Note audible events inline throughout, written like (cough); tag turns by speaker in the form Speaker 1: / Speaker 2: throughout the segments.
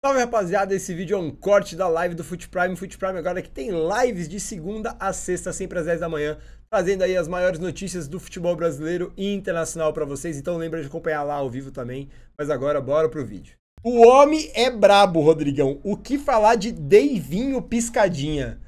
Speaker 1: Salve rapaziada, esse vídeo é um corte da live do Foot Prime, Foot Prime agora que tem lives de segunda a sexta, sempre às 10 da manhã, trazendo aí as maiores notícias do futebol brasileiro e internacional para vocês, então lembra de acompanhar lá ao vivo também, mas agora bora pro vídeo. O homem é brabo, Rodrigão, o que falar de Deivinho Piscadinha?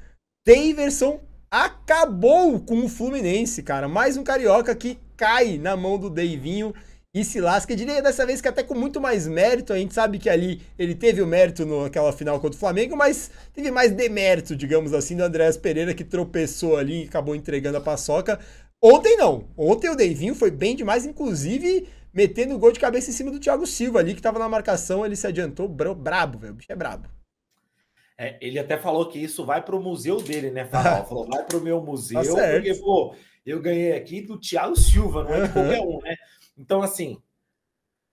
Speaker 1: Daverson acabou com o Fluminense, cara, mais um carioca que cai na mão do Deivinho, e se lasca. Eu diria dessa vez que até com muito mais mérito. A gente sabe que ali ele teve o mérito naquela final contra o Flamengo, mas teve mais demérito, digamos assim, do Andréas Pereira que tropeçou ali e acabou entregando a paçoca. Ontem não. Ontem o Deivinho foi bem demais, inclusive metendo o gol de cabeça em cima do Thiago Silva ali, que tava na marcação, ele se adiantou bro,
Speaker 2: brabo, velho. O bicho é brabo. É, ele até falou que isso vai pro museu dele, né, Farol? (laughs) falou, vai pro meu tá museu, tá porque, pô, eu ganhei aqui do Thiago Silva, não é de qualquer um, né? Então, assim,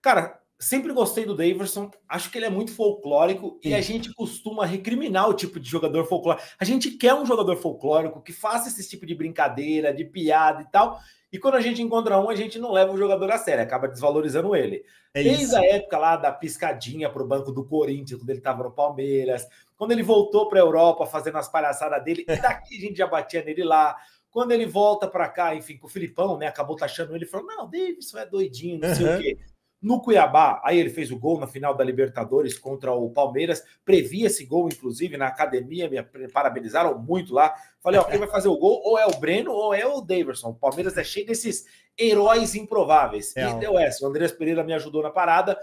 Speaker 2: cara, sempre gostei do Davidson, acho que ele é muito folclórico Sim. e a gente costuma recriminar o tipo de jogador folclórico. A gente quer um jogador folclórico que faça esse tipo de brincadeira, de piada e tal. E quando a gente encontra um, a gente não leva o jogador a sério, acaba desvalorizando ele. É Desde isso. a época lá da piscadinha para o banco do Corinthians, quando ele estava no Palmeiras, quando ele voltou para a Europa fazendo as palhaçadas dele, (laughs) e daqui a gente já batia nele lá. Quando ele volta para cá, enfim, com o Filipão, né? Acabou taxando ele, falou: não, Davidson é doidinho, não sei uhum. o quê. No Cuiabá, aí ele fez o gol na final da Libertadores contra o Palmeiras. previa esse gol, inclusive, na academia, me parabenizaram muito lá. Falei, ó, quem vai fazer o gol ou é o Breno ou é o Davidson. O Palmeiras é cheio desses heróis improváveis. É. E deu essa. O Andrés Pereira me ajudou na parada.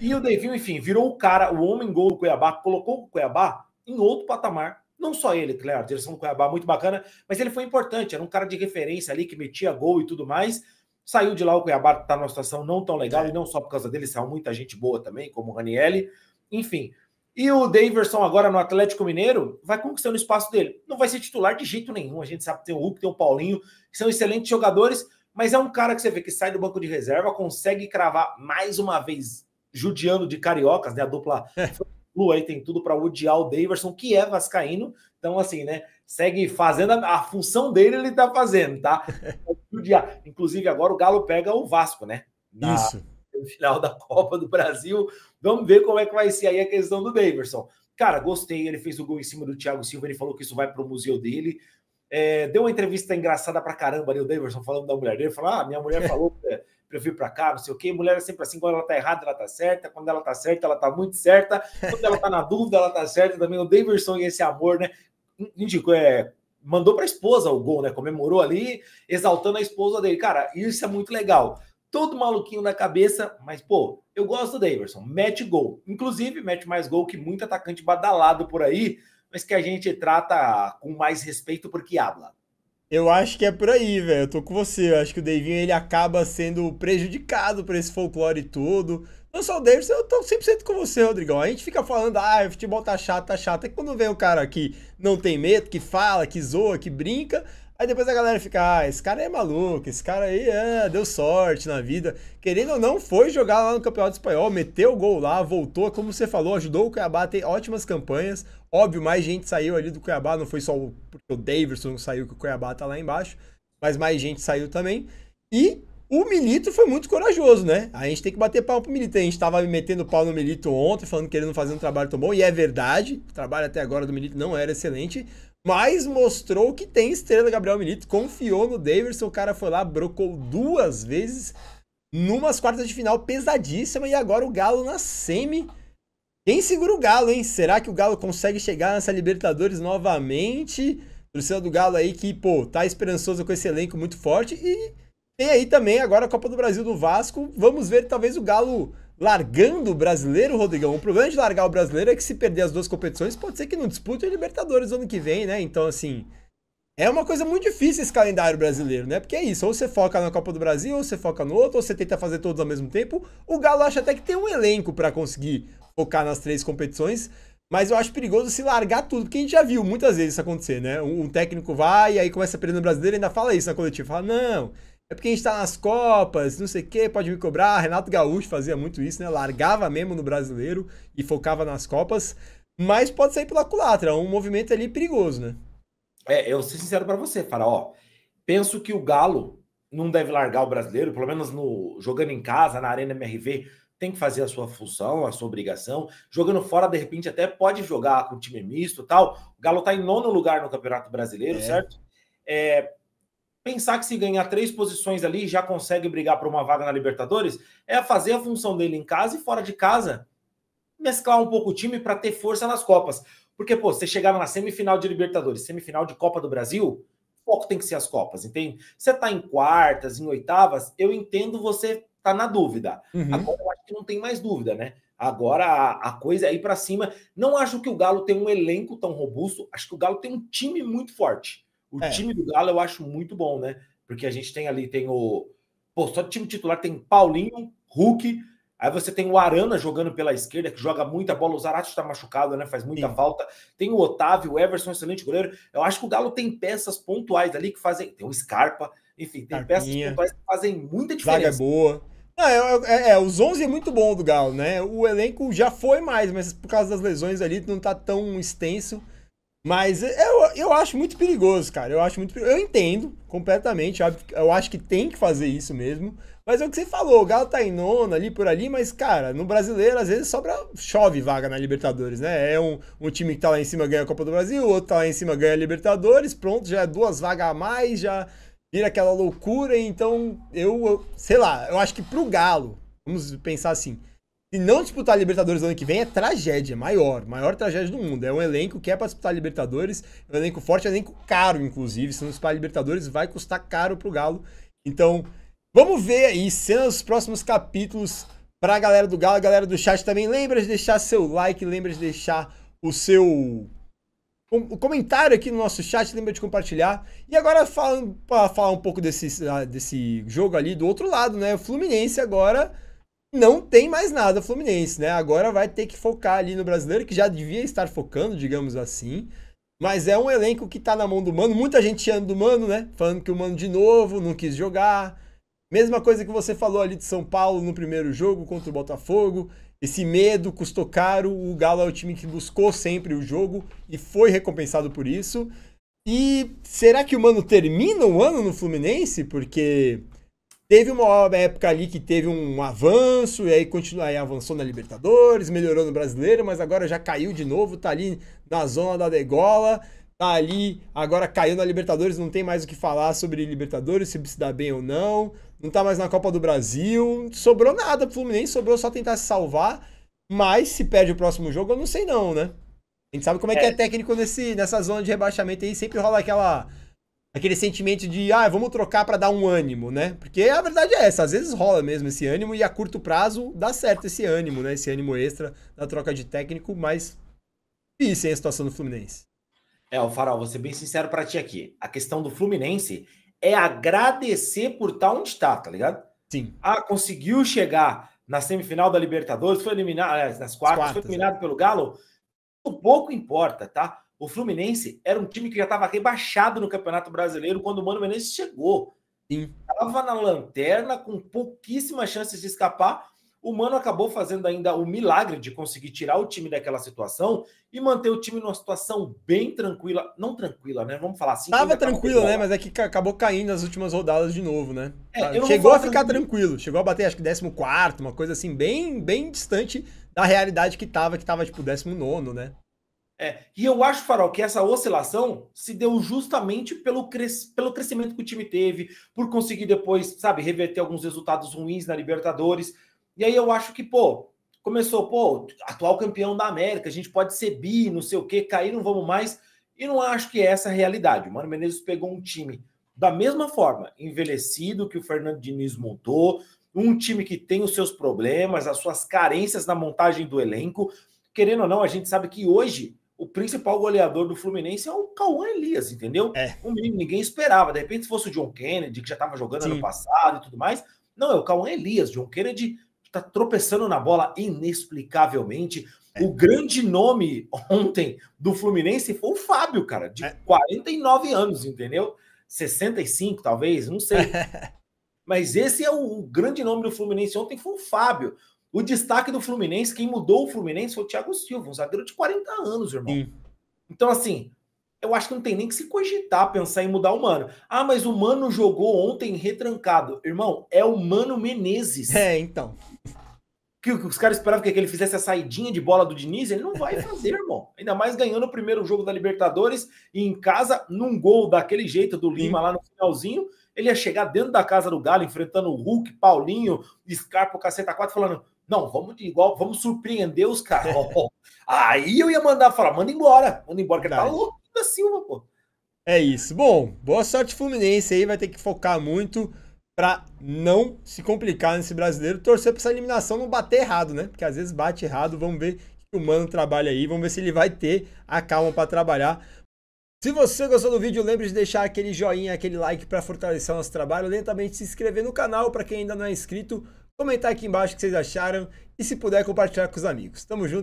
Speaker 2: E o Devinho, enfim, virou o cara, o homem gol do Cuiabá, colocou o Cuiabá em outro patamar não só ele, claro, tá direção do Cuiabá muito bacana, mas ele foi importante, era um cara de referência ali que metia gol e tudo mais. Saiu de lá o Cuiabá, que tá numa situação não tão legal, é. e não só por causa dele, saiu muita gente boa também, como o Ranielli. Enfim. E o Daverson agora no Atlético Mineiro vai conquistando o espaço dele. Não vai ser titular de jeito nenhum. A gente sabe que tem o Hulk, tem o Paulinho, que são excelentes jogadores, mas é um cara que você vê que sai do banco de reserva, consegue cravar mais uma vez, judiando de cariocas, né? A dupla é. Lu, aí tem tudo para odiar o Daverson, que é vascaíno. Então, assim, né? Segue fazendo a, a função dele, ele tá fazendo, tá? (laughs) Inclusive, agora o Galo pega o Vasco, né? Na Isso. Final da Copa do Brasil. Vamos ver como é que vai ser aí a questão do Daverson. Cara, gostei. Ele fez o gol em cima do Thiago Silva. Ele falou que isso vai pro museu dele. É, deu uma entrevista engraçada pra caramba ali, o Davidson falando da mulher dele. Falou: Ah, minha mulher (laughs) falou é, para eu vir para cá, não sei o quê. Mulher é sempre assim, quando ela tá errada, ela tá certa, quando ela tá certa, ela tá muito certa, quando ela tá na dúvida, ela tá certa também. O Davidson e esse amor, né? Indico, é, mandou para a esposa o gol, né? Comemorou ali, exaltando a esposa dele. Cara, isso é muito legal. Todo maluquinho na cabeça, mas, pô, eu gosto do Davidson. Mete gol. Inclusive, mete mais gol que muito atacante badalado por aí, mas que a gente trata com mais respeito porque habla.
Speaker 1: Eu acho que é por aí, velho. Eu tô com você. Eu acho que o Davinho ele acaba sendo prejudicado por esse folclore todo. Não só o Davis, eu tô 100% com você, Rodrigão. A gente fica falando, ah, o futebol tá chato, tá chato. É que quando vem o cara que não tem medo, que fala, que zoa, que brinca, Aí depois a galera fica, ah, esse cara é maluco, esse cara aí é, deu sorte na vida. Querendo ou não, foi jogar lá no Campeonato Espanhol, meteu o gol lá, voltou, como você falou, ajudou o Cuiabá a ter ótimas campanhas. Óbvio, mais gente saiu ali do Cuiabá, não foi só o, porque o Davidson saiu que o Cuiabá tá lá embaixo, mas mais gente saiu também. E o Milito foi muito corajoso, né? A gente tem que bater pau pro Milito. A gente tava metendo pau no Milito ontem, falando que ele não fazia um trabalho tão bom, e é verdade, o trabalho até agora do Milito não era excelente, mas mostrou que tem estrela Gabriel Milito, confiou no Davidson, o cara foi lá, brocou duas vezes numas quartas de final pesadíssima e agora o Galo na semi. Quem segura o Galo, hein? Será que o Galo consegue chegar nessa Libertadores novamente? Torcida do Galo aí que, pô, tá esperançoso com esse elenco muito forte e tem aí também agora a Copa do Brasil do Vasco. Vamos ver, talvez o Galo largando o brasileiro, Rodrigão. O problema de largar o brasileiro é que se perder as duas competições, pode ser que não dispute o Libertadores ano que vem, né? Então, assim, é uma coisa muito difícil esse calendário brasileiro, né? Porque é isso, ou você foca na Copa do Brasil, ou você foca no outro, ou você tenta fazer todos ao mesmo tempo. O Galo acha até que tem um elenco para conseguir focar nas três competições, mas eu acho perigoso se largar tudo, porque a gente já viu muitas vezes isso acontecer, né? Um técnico vai e aí começa a perder no brasileiro e ainda fala isso na coletiva, fala, não... É porque a gente tá nas Copas, não sei o quê, pode me cobrar. Renato Gaúcho fazia muito isso, né? Largava mesmo no brasileiro e focava nas Copas. Mas pode sair pela culatra, é um movimento ali perigoso, né?
Speaker 2: É, eu ser sincero para você, Fara, Penso que o Galo não deve largar o brasileiro, pelo menos no jogando em casa, na Arena MRV, tem que fazer a sua função, a sua obrigação. Jogando fora, de repente, até pode jogar com time misto tal. O Galo tá em nono lugar no Campeonato Brasileiro, é. certo? É, pensar que se ganhar três posições ali já consegue brigar por uma vaga na Libertadores é fazer a função dele em casa e fora de casa. Mesclar um pouco o time para ter força nas Copas. Porque, pô, você chegava na semifinal de Libertadores, semifinal de Copa do Brasil, foco tem que ser as Copas, entende? Você tá em quartas, em oitavas, eu entendo você tá na dúvida. Uhum. Agora eu acho que não tem mais dúvida, né? Agora a, a coisa é ir para cima. Não acho que o Galo tem um elenco tão robusto, acho que o Galo tem um time muito forte. O é. time do Galo eu acho muito bom, né? Porque a gente tem ali, tem o. Pô, só time titular tem Paulinho, Hulk. Aí você tem o Arana jogando pela esquerda, que joga muita bola. O Zarate está machucado, né? Faz muita Sim. falta. Tem o Otávio, o Everson, excelente goleiro. Eu acho que o Galo tem peças pontuais ali que fazem. Tem o Scarpa, enfim, tem Carpinha. peças pontuais que fazem muita diferença.
Speaker 1: Zaga é boa. É, é, é, é, os 11 é muito bom do Galo, né? O elenco já foi mais, mas por causa das lesões ali não tá tão extenso. Mas eu, eu acho muito perigoso, cara. Eu acho muito perigoso. Eu entendo completamente. Eu acho que tem que fazer isso mesmo. Mas é o que você falou, o Galo tá em nona ali por ali, mas, cara, no brasileiro, às vezes sobra chove vaga na Libertadores, né? É um, um time que tá lá em cima ganha a Copa do Brasil, o outro tá lá em cima ganha a Libertadores, pronto, já é duas vagas a mais, já vira aquela loucura. Então, eu, eu sei lá, eu acho que pro Galo, vamos pensar assim, e não disputar a Libertadores no ano que vem é tragédia, maior, maior tragédia do mundo. É um elenco que é para disputar a Libertadores, é um elenco forte, é um elenco caro, inclusive. Se não disputar a Libertadores, vai custar caro pro Galo. Então, vamos ver aí cenas dos próximos capítulos pra galera do Galo, galera do chat também. Lembra de deixar seu like, lembra de deixar o seu o comentário aqui no nosso chat, lembra de compartilhar. E agora falando para falar um pouco desse, ah, desse jogo ali do outro lado, né? O Fluminense agora não tem mais nada Fluminense, né? Agora vai ter que focar ali no brasileiro, que já devia estar focando, digamos assim. Mas é um elenco que tá na mão do Mano. Muita gente tirando do Mano, né? Falando que o Mano de novo não quis jogar. Mesma coisa que você falou ali de São Paulo no primeiro jogo contra o Botafogo. Esse medo custou caro. O Galo é o time que buscou sempre o jogo e foi recompensado por isso. E será que o Mano termina o ano no Fluminense? Porque Teve uma época ali que teve um avanço, e aí continua, aí avançou na Libertadores, melhorou no brasileiro, mas agora já caiu de novo, tá ali na zona da degola, tá ali, agora caiu na Libertadores, não tem mais o que falar sobre Libertadores, se se dá bem ou não, não tá mais na Copa do Brasil, sobrou nada pro Fluminense, sobrou só tentar se salvar, mas se perde o próximo jogo, eu não sei não, né? A gente sabe como é, é. que é técnico nesse, nessa zona de rebaixamento aí, sempre rola aquela aquele sentimento de, ah, vamos trocar para dar um ânimo, né? Porque a verdade é essa, às vezes rola mesmo esse ânimo e a curto prazo dá certo esse ânimo, né? Esse ânimo extra da troca de técnico, mas difícil é a situação do Fluminense.
Speaker 2: É, o Farol, vou ser bem sincero para ti aqui. A questão do Fluminense é agradecer por estar tá onde está, tá ligado? Sim. Ah, conseguiu chegar na semifinal da Libertadores, foi eliminado, aliás, nas quartas, quartas foi é. eliminado é. pelo Galo. Pouco importa, tá? O Fluminense era um time que já estava rebaixado no Campeonato Brasileiro quando o Mano Menezes chegou. Estava na lanterna, com pouquíssimas chances de escapar. O Mano acabou fazendo ainda o milagre de conseguir tirar o time daquela situação e manter o time numa situação bem tranquila. Não tranquila, né? Vamos falar assim. Tava tranquilo, né? Mas é que acabou caindo nas últimas rodadas de novo, né? É, chegou a ficar assim. tranquilo.
Speaker 1: Chegou a bater, acho que 14, uma coisa assim, bem, bem distante da realidade que tava, que tava tipo
Speaker 2: 19, né? É, e eu acho, Farol, que essa oscilação se deu justamente pelo, cres... pelo crescimento que o time teve, por conseguir depois, sabe, reverter alguns resultados ruins na Libertadores. E aí eu acho que, pô, começou, pô, atual campeão da América, a gente pode ser bi, não sei o quê, cair, não vamos mais. E não acho que é essa a realidade. O Mano Menezes pegou um time da mesma forma, envelhecido, que o Fernando Diniz montou, um time que tem os seus problemas, as suas carências na montagem do elenco. Querendo ou não, a gente sabe que hoje o principal goleador do Fluminense é o Cauã Elias, entendeu? É. Um menino ninguém esperava. De repente, se fosse o John Kennedy, que já estava jogando Sim. ano passado e tudo mais. Não, é o Cauã Elias. John Kennedy está tropeçando na bola inexplicavelmente. É. O grande nome ontem do Fluminense foi o Fábio, cara, de é. 49 anos, entendeu? 65, talvez, não sei. (laughs) Mas esse é o, o grande nome do Fluminense ontem, foi o Fábio. O destaque do Fluminense, quem mudou o Fluminense foi o Thiago Silva, um zagueiro de 40 anos, irmão. Sim. Então, assim, eu acho que não tem nem que se cogitar pensar em mudar o Mano. Ah, mas o Mano jogou ontem retrancado. Irmão, é o Mano Menezes. É, então. Que, os caras esperavam que ele fizesse a saidinha de bola do Diniz, ele não vai fazer, irmão. Ainda mais ganhando o primeiro jogo da Libertadores e em casa, num gol daquele jeito do Lima Sim. lá no finalzinho, ele ia chegar dentro da casa do Galo, enfrentando o Hulk, Paulinho, Scarpa, o Caceta 4, falando não, vamos de igual, vamos surpreender os caras. Aí eu ia mandar falar, manda embora, manda embora, que tá louco da Silva, pô. É isso.
Speaker 1: Bom, boa sorte Fluminense aí, vai ter que focar muito para não se complicar nesse brasileiro, torcer para essa eliminação não bater errado, né? Porque às vezes bate errado, vamos ver que o Mano trabalha aí, vamos ver se ele vai ter a calma para trabalhar. Se você gostou do vídeo, lembre de deixar aquele joinha, aquele like para fortalecer o nosso trabalho, lentamente se inscrever no canal para quem ainda não é inscrito comentar aqui embaixo o que vocês acharam e se puder compartilhar com os amigos. Tamo junto.